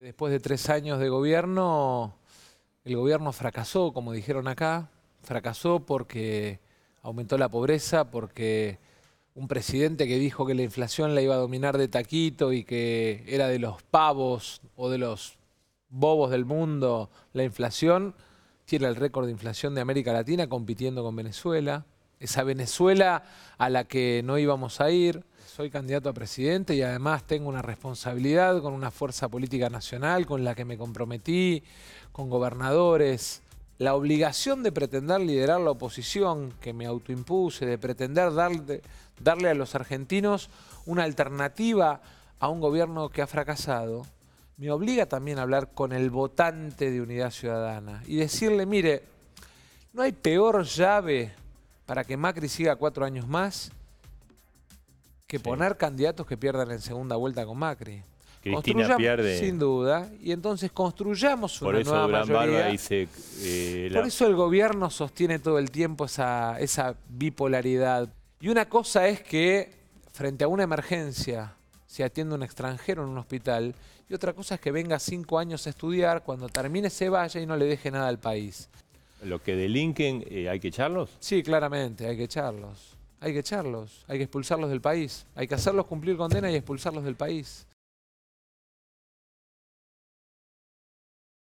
Después de tres años de gobierno, el gobierno fracasó, como dijeron acá, fracasó porque aumentó la pobreza, porque un presidente que dijo que la inflación la iba a dominar de taquito y que era de los pavos o de los bobos del mundo la inflación, tiene el récord de inflación de América Latina compitiendo con Venezuela esa Venezuela a la que no íbamos a ir. Soy candidato a presidente y además tengo una responsabilidad con una fuerza política nacional con la que me comprometí, con gobernadores. La obligación de pretender liderar la oposición que me autoimpuse, de pretender darle, darle a los argentinos una alternativa a un gobierno que ha fracasado, me obliga también a hablar con el votante de Unidad Ciudadana y decirle, mire, no hay peor llave para que Macri siga cuatro años más que poner candidatos que pierdan en segunda vuelta con Macri. Cristina pierde. Sin duda. Y entonces construyamos una Por eso nueva eh, Por eso el gobierno sostiene todo el tiempo esa, bipolaridad. Y una cosa es que frente a una emergencia se atiende un extranjero en un hospital y otra cosa es que venga cinco años a estudiar, cuando termine se vaya y no le deje nada al país. ¿Lo que delinquen eh, hay que echarlos? Sí, claramente, hay que echarlos. Hay que echarlos, hay que expulsarlos del país. Hay que hacerlos cumplir condena y expulsarlos del país.